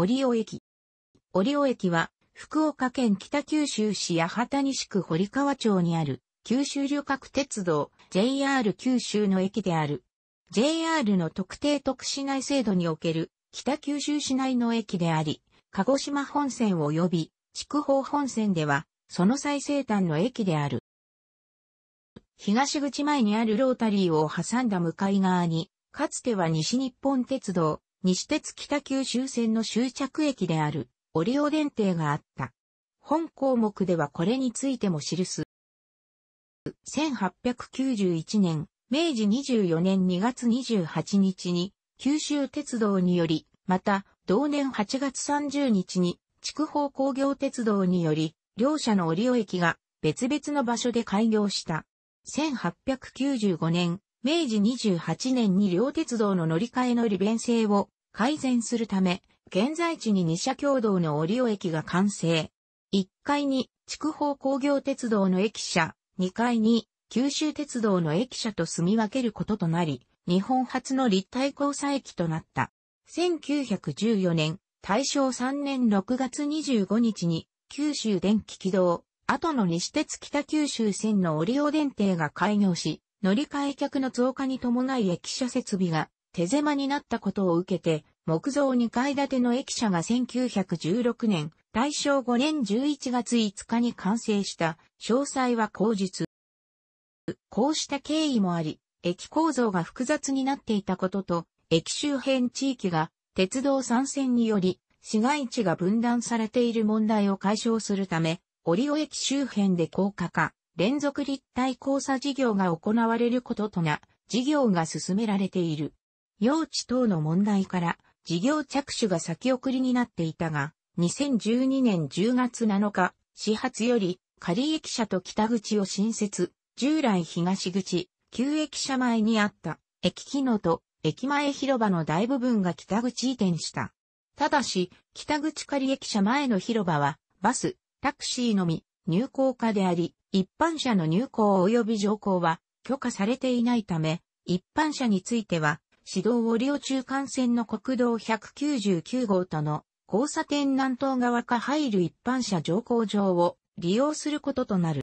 折尾駅。折尾駅は、福岡県北九州市八幡西区堀川町にある、九州旅客鉄道 JR 九州の駅である。JR の特定特市内制度における、北九州市内の駅であり、鹿児島本線及び、筑豊本線では、その最西端の駅である。東口前にあるロータリーを挟んだ向かい側に、かつては西日本鉄道、西鉄北九州線の終着駅である、オリオ電停があった。本項目ではこれについても記す。1891年、明治24年2月28日に、九州鉄道により、また、同年8月30日に、筑豊工業鉄道により、両社のオリオ駅が別々の場所で開業した。1895年、明治28年に両鉄道の乗り換えの利便性を改善するため、現在地に二社共同の折尾駅が完成。1階に筑豊工業鉄道の駅舎、2階に九州鉄道の駅舎と住み分けることとなり、日本初の立体交差駅となった。1914年、大正3年6月25日に、九州電気軌道、後の西鉄北九州線の折尾電停が開業し、乗り換え客の増加に伴い駅舎設備が手狭になったことを受けて、木造2階建ての駅舎が1916年、大正5年11月5日に完成した、詳細は後日。こうした経緯もあり、駅構造が複雑になっていたことと、駅周辺地域が鉄道参線により市街地が分断されている問題を解消するため、折尾駅周辺で高架化、連続立体交差事業が行われることとな、事業が進められている。用地等の問題から事業着手が先送りになっていたが、2012年10月7日、始発より、仮駅舎と北口を新設、従来東口、旧駅舎前にあった、駅機能と駅前広場の大部分が北口移転した。ただし、北口仮駅舎前の広場は、バス、タクシーのみ、入港課であり、一般車の入港及び乗降は許可されていないため、一般車については、指導を利用中幹線の国道199号との交差点南東側か入る一般車乗降場を利用することとなる。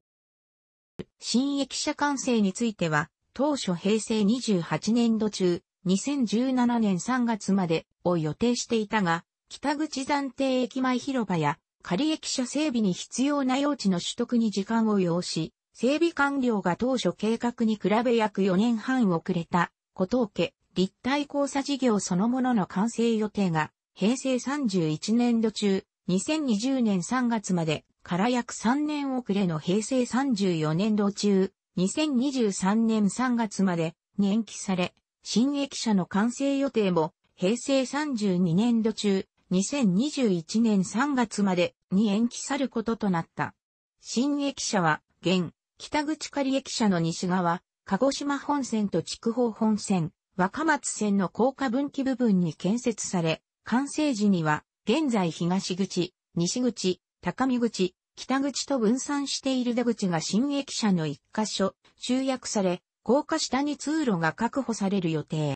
新駅舎完成については、当初平成28年度中、2017年3月までを予定していたが、北口暫定駅前広場や仮駅舎整備に必要な用地の取得に時間を要し、整備完了が当初計画に比べ約4年半遅れた、古東家、立体交差事業そのものの完成予定が、平成31年度中、2020年3月までから約3年遅れの平成34年度中、2023年3月まで延期され、新駅舎の完成予定も平成32年度中、2021年3月までに延期さることとなった。新駅舎は、現、北口仮駅舎の西側、鹿児島本線と筑豊本線、若松線の高架分岐部分に建設され、完成時には、現在東口、西口、高見口、北口と分散している出口が新駅舎の一箇所、集約され、高架下に通路が確保される予定。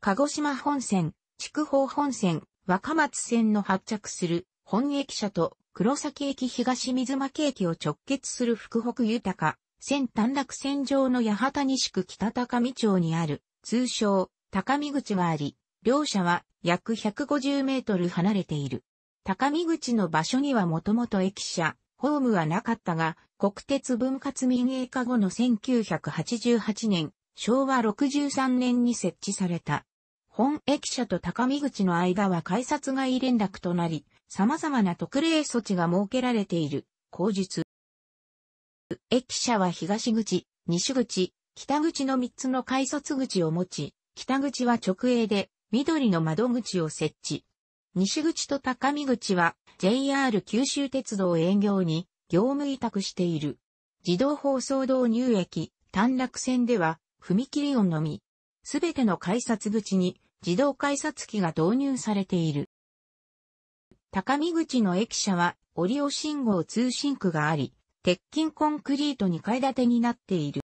鹿児島本線、筑豊本線、若松線の発着する本駅舎と黒崎駅東水巻駅を直結する福北豊か、線短絡線上の八幡西区北高見町にある、通称、高見口はあり、両者は約150メートル離れている。高見口の場所にはもともと駅舎、ホームはなかったが、国鉄分割民営化後の1988年、昭和63年に設置された。本駅舎と高見口の間は改札外連絡となり、様々な特例措置が設けられている、口述。駅舎は東口、西口、北口の3つの改札口を持ち、北口は直営で、緑の窓口を設置。西口と高見口は JR 九州鉄道営業に業務委託している。自動放送導入駅、短絡線では踏切音のみ、すべての改札口に自動改札機が導入されている。高見口の駅舎はオリオ信号通信区があり、鉄筋コンクリート2階建てになっている。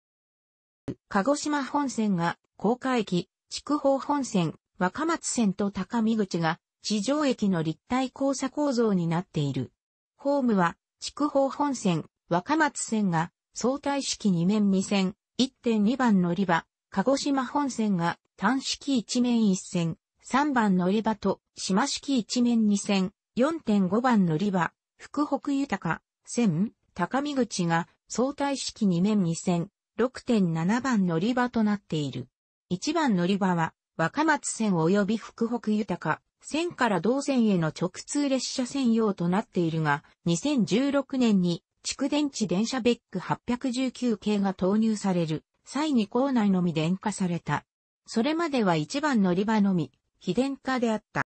鹿児島本線が高架駅、筑豊本線、若松線と高見口が地上駅の立体交差構造になっている。ホームは筑豊本線、若松線が相対式2面2線、1.2番乗り場、鹿児島本線が単式一面一線、3番乗り場と島式一面二線、4.5番乗り場、福北豊線、高見口が相対式2面2線、6.7番乗り場となっている。1番乗り場は若松線及び福北豊線から同線への直通列車専用となっているが、2016年に蓄電池電車ベック819系が投入される。際に校内のみ電化された。それまでは一番乗り場のみ、非電化であった。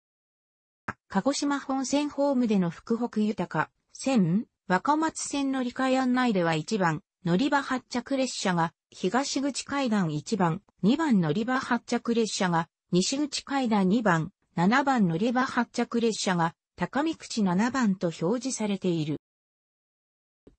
鹿児島本線ホームでの福北豊線、若松線乗り換え案内では一番、乗り場発着列車が、東口階段1番、2番乗り場発着列車が、西口階段2番、7番乗り場発着列車が、高見口7番と表示されている。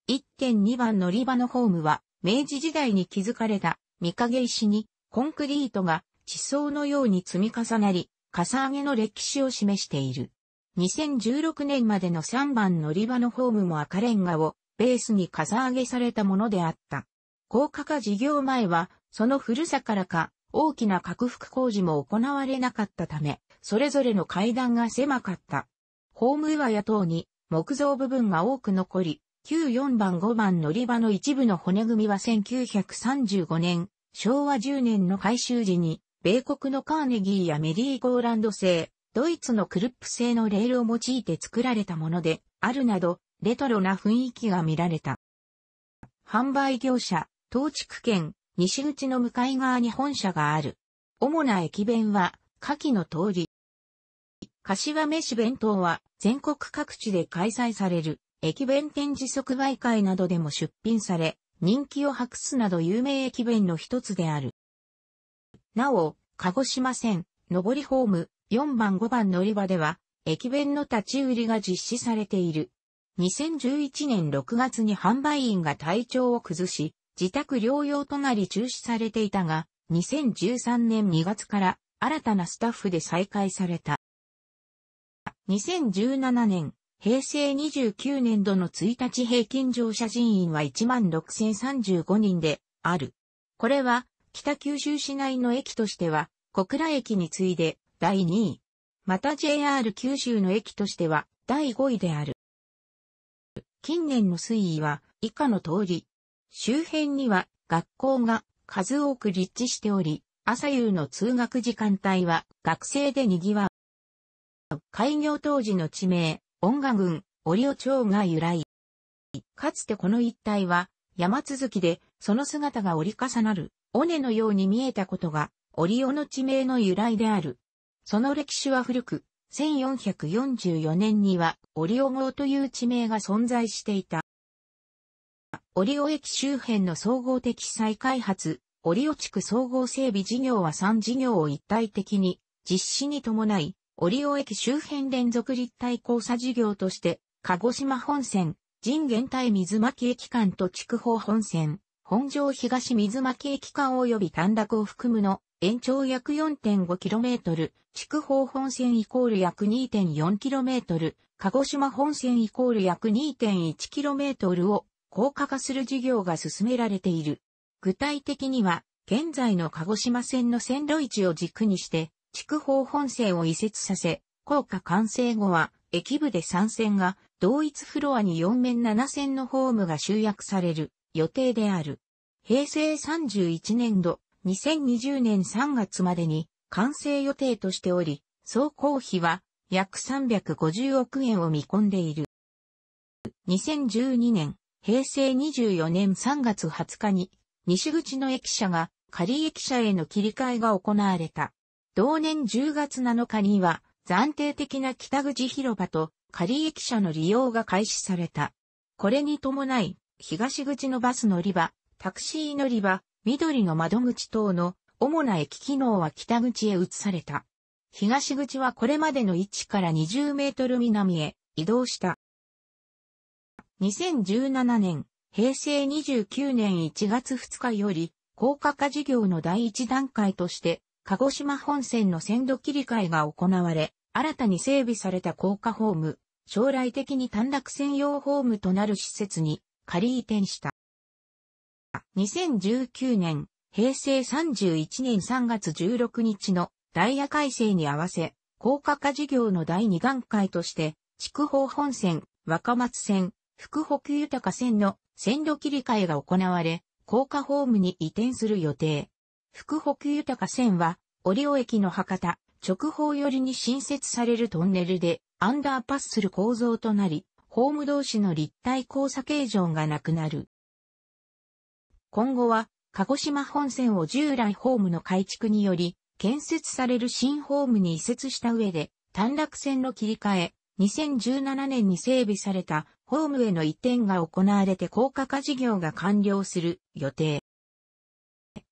1.2番乗り場のホームは、明治時代に築かれた御影石にコンクリートが地層のように積み重なり、かさ上げの歴史を示している。2016年までの3番乗り場のホームも赤レンガをベースにかさ上げされたものであった。高架化事業前は、その古さからか、大きな拡幅工事も行われなかったため、それぞれの階段が狭かった。ホーム岩や等に木造部分が多く残り、旧4番5番乗り場の一部の骨組みは1935年、昭和10年の改修時に、米国のカーネギーやメリーゴーランド製、ドイツのクルップ製のレールを用いて作られたもので、あるなど、レトロな雰囲気が見られた。販売業者、東地区圏、西口の向かい側に本社がある。主な駅弁は、下記の通り。柏飯弁当は全国各地で開催される駅弁展示即売会などでも出品され、人気を博すなど有名駅弁の一つである。なお、鹿児島線、上りホーム、4番5番乗り場では、駅弁の立ち売りが実施されている。2011年6月に販売員が体調を崩し、自宅療養となり中止されていたが、2013年2月から新たなスタッフで再開された。2017年平成29年度の1日平均乗車人員は16,035人である。これは北九州市内の駅としては小倉駅に次いで第2位。また JR 九州の駅としては第5位である。近年の推移は以下の通り。周辺には学校が数多く立地しており、朝夕の通学時間帯は学生で賑わう。開業当時の地名、音楽郡、折尾町が由来。かつてこの一帯は山続きでその姿が折り重なる尾根のように見えたことが折尾の地名の由来である。その歴史は古く、1444年には折尾号という地名が存在していた。折尾駅周辺の総合的再開発、折尾地区総合整備事業は3事業を一体的に実施に伴い、折尾駅周辺連続立体交差事業として、鹿児島本線、人原対水巻駅間と筑豊本線、本庄東水巻駅間及び短絡を含むの、延長約 4.5km、筑豊本線イコール約 2.4km、鹿児島本線イコール約 2.1km を高架化する事業が進められている。具体的には、現在の鹿児島線の線路位置を軸にして、筑豊本線を移設させ、高架完成後は、駅部で3線が、同一フロアに4面7線のホームが集約される予定である。平成31年度、2020年3月までに完成予定としており、総工費は約350億円を見込んでいる。2012年、平成24年3月20日に、西口の駅舎が仮駅舎への切り替えが行われた。同年10月7日には、暫定的な北口広場と仮駅舎の利用が開始された。これに伴い、東口のバス乗り場、タクシー乗り場、緑の窓口等の主な駅機能は北口へ移された。東口はこれまでの位置から20メートル南へ移動した。2017年、平成29年1月2日より、高架化事業の第一段階として、鹿児島本線の線路切り替えが行われ、新たに整備された高架ホーム、将来的に短絡専用ホームとなる施設に仮移転した。2019年、平成31年3月16日のダイヤ改正に合わせ、高架化事業の第2段階として、筑豊本線、若松線、福北豊線の線路切り替えが行われ、高架ホームに移転する予定。福北豊線は、折尾駅の博多、直方寄りに新設されるトンネルで、アンダーパスする構造となり、ホーム同士の立体交差形状がなくなる。今後は、鹿児島本線を従来ホームの改築により、建設される新ホームに移設した上で、短絡線の切り替え、2017年に整備されたホームへの移転が行われて高架化事業が完了する予定。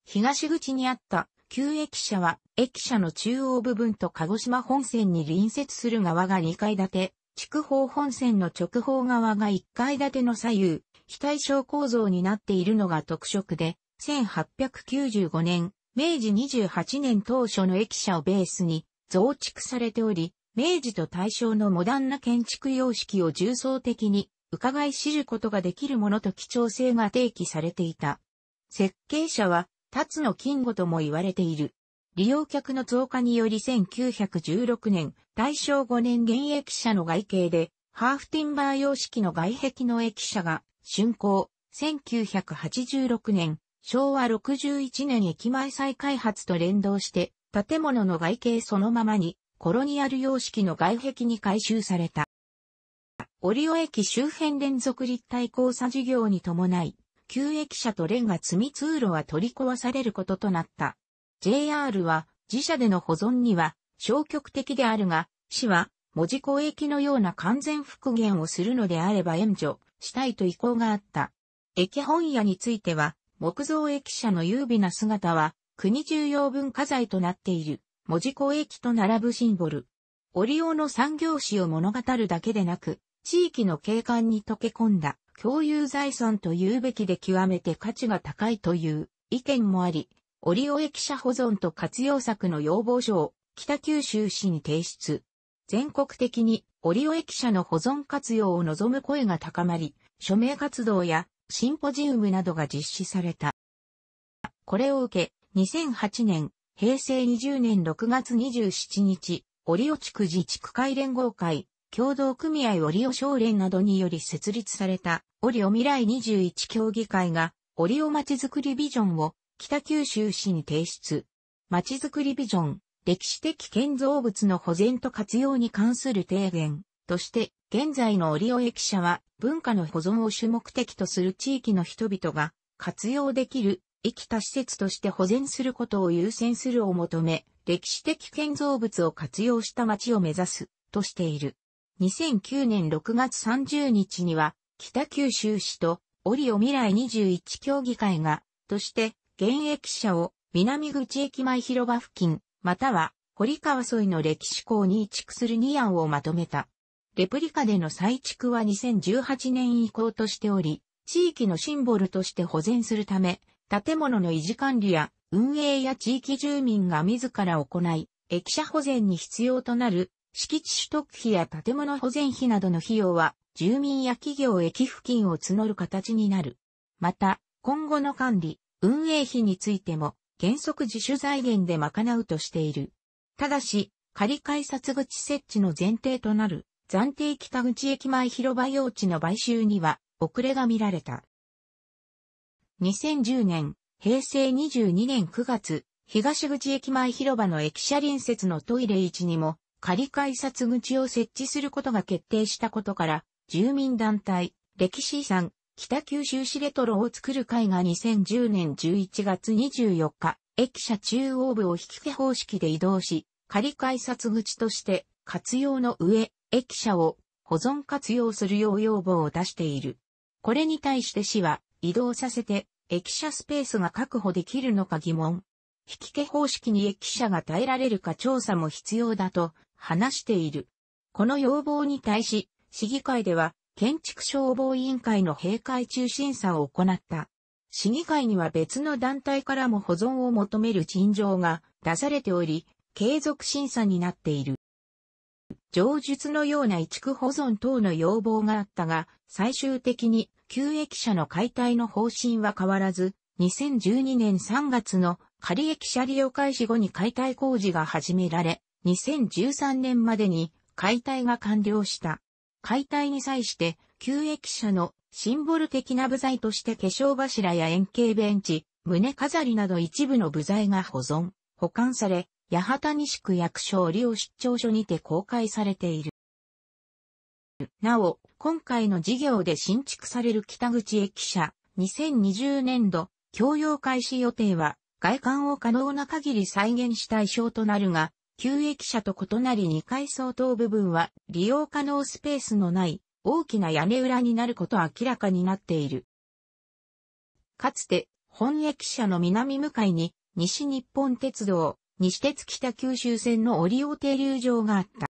東口にあった旧駅舎は駅舎の中央部分と鹿児島本線に隣接する側が2階建て、筑豊本線の直方側が1階建ての左右、非対称構造になっているのが特色で、1895年、明治28年当初の駅舎をベースに増築されており、明治と大正のモダンな建築様式を重層的に伺い知ることができるものと貴重性が提起されていた。設計者は立つの金吾とも言われている。利用客の増加により1916年、大正5年現役車の外形で、ハーフティンバー様式の外壁の駅舎が、竣工、1986年、昭和61年駅前再開発と連動して、建物の外形そのままに、コロニアル様式の外壁に改修された。オリオ駅周辺連続立体交差事業に伴い、旧駅舎とレンガ積み通路は取り壊されることとなった。JR は自社での保存には消極的であるが、市は門司港駅のような完全復元をするのであれば援助したいと意向があった。駅本屋については、木造駅舎の優美な姿は国重要文化財となっている門司港駅と並ぶシンボル。オリオの産業史を物語るだけでなく、地域の景観に溶け込んだ共有財産と言うべきで極めて価値が高いという意見もあり、リオ駅舎保存と活用策の要望書を北九州市に提出。全国的にリオ駅舎の保存活用を望む声が高まり、署名活動やシンポジウムなどが実施された。これを受け、2008年、平成20年6月27日、折尾地区自治区会連合会、協同組合オリオ商連などにより設立されたオリオ未来21協議会がオリオまちづくりビジョンを北九州市に提出。まちづくりビジョン、歴史的建造物の保全と活用に関する提言として、現在のオリオ駅舎は文化の保存を主目的とする地域の人々が活用できる生きた施設として保全することを優先するを求め、歴史的建造物を活用した町を目指すとしている。2009年6月30日には、北九州市と、オリオ未来21協議会が、として、現役者を、南口駅前広場付近、または、堀川沿いの歴史校に移築する2案をまとめた。レプリカでの再築は2018年以降としており、地域のシンボルとして保全するため、建物の維持管理や運営や地域住民が自ら行い、駅舎保全に必要となる敷地取得費や建物保全費などの費用は、住民や企業へ寄付金を募る形になる。また、今後の管理、運営費についても、原則自主財源で賄うとしている。ただし、仮改札口設置の前提となる、暫定北口駅前広場用地の買収には、遅れが見られた。2010年、平成22年9月、東口駅前広場の駅舎隣接のトイレ位置にも、仮改札口を設置することが決定したことから、住民団体、歴史遺産、北九州市レトロを作る会が2010年11月24日、駅舎中央部を引き手方式で移動し、仮改札口として活用の上、駅舎を保存活用するよう要望を出している。これに対して市は移動させて駅舎スペースが確保できるのか疑問。引き手方式に駅舎が耐えられるか調査も必要だと話している。この要望に対し、市議会では、建築消防委員会の閉会中審査を行った。市議会には別の団体からも保存を求める陳情が出されており、継続審査になっている。上述のような移築保存等の要望があったが、最終的に旧駅舎の解体の方針は変わらず、2012年3月の仮駅舎利用開始後に解体工事が始められ、2013年までに解体が完了した。解体に際して旧駅舎のシンボル的な部材として化粧柱や円形ベンチ、胸飾りなど一部の部材が保存、保管され、八幡西区役所利用出張所にて公開されている。なお、今回の事業で新築される北口駅舎、2020年度、供用開始予定は、外観を可能な限り再現した衣装となるが、旧駅舎と異なり2階相当部分は利用可能スペースのない大きな屋根裏になること明らかになっている。かつて本駅舎の南向かいに西日本鉄道、西鉄北九州線の折尾停留場があった。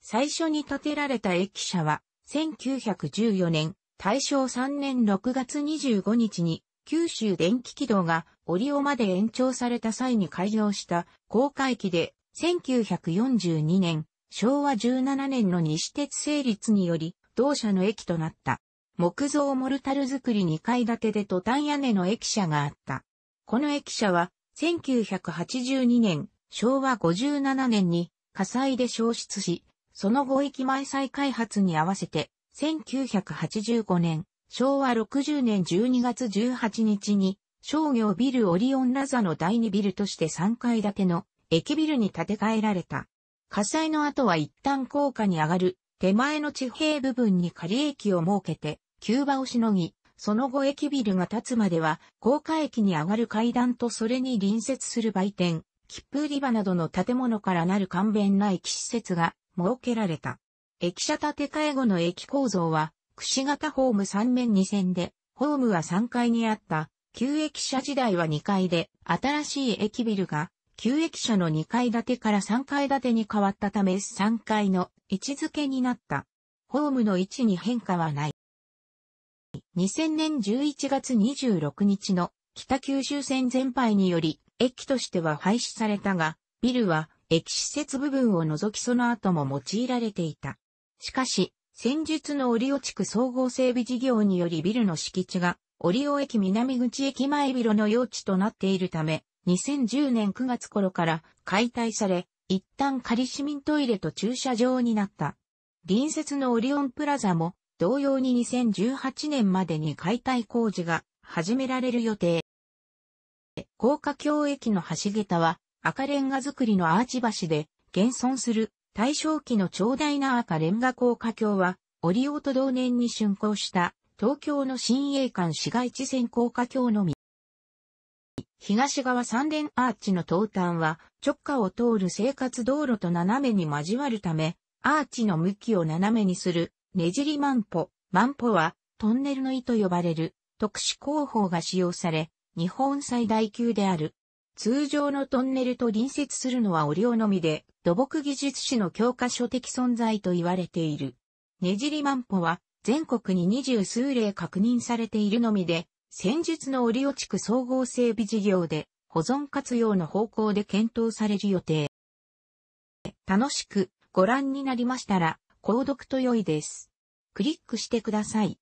最初に建てられた駅舎は1914年大正3年6月25日に九州電気軌道が折尾まで延長された際に開業した公開機で1942年、昭和17年の西鉄成立により、同社の駅となった。木造モルタル作り2階建てでトタン屋根の駅舎があった。この駅舎は、1982年、昭和57年に火災で消失し、その後駅前再開発に合わせて、1985年、昭和60年12月18日に、商業ビルオリオンラザの第2ビルとして3階建ての駅ビルに建て替えられた。火災の後は一旦高架に上がる手前の地平部分に仮駅を設けて、急場をしのぎ、その後駅ビルが建つまでは、高架駅に上がる階段とそれに隣接する売店、切符売り場などの建物からなる簡便な駅施設が設けられた。駅舎建て替え後の駅構造は、串型ホーム3面2線で、ホームは3階にあった、旧駅舎時代は2階で、新しい駅ビルが旧駅舎の2階建てから3階建てに変わったため S3 階の位置づけになった。ホームの位置に変化はない。2000年11月26日の北九州線全廃により、駅としては廃止されたが、ビルは駅施設部分を除きその後も用いられていた。しかし、先日のオリオ地区総合整備事業によりビルの敷地が、オリオ駅南口駅前ビの用地となっているため、2010年9月頃から解体され、一旦仮市民トイレと駐車場になった。隣接のオリオンプラザも同様に2018年までに解体工事が始められる予定。高架橋駅の橋桁は赤レンガ造りのアーチ橋で現存する大正期の長大な赤レンガ高架橋はオリオと同年に竣工した東京の新栄館市街地線高架橋のみ。東側三連アーチの東端は直下を通る生活道路と斜めに交わるため、アーチの向きを斜めにするねじり万歩。万歩はトンネルの意と呼ばれる特殊工法が使用され、日本最大級である。通常のトンネルと隣接するのはお量のみで、土木技術士の教科書的存在と言われている。ねじり万歩は全国に二十数例確認されているのみで、戦術のオリオ地区総合整備事業で保存活用の方向で検討される予定。楽しくご覧になりましたら、購読と良いです。クリックしてください。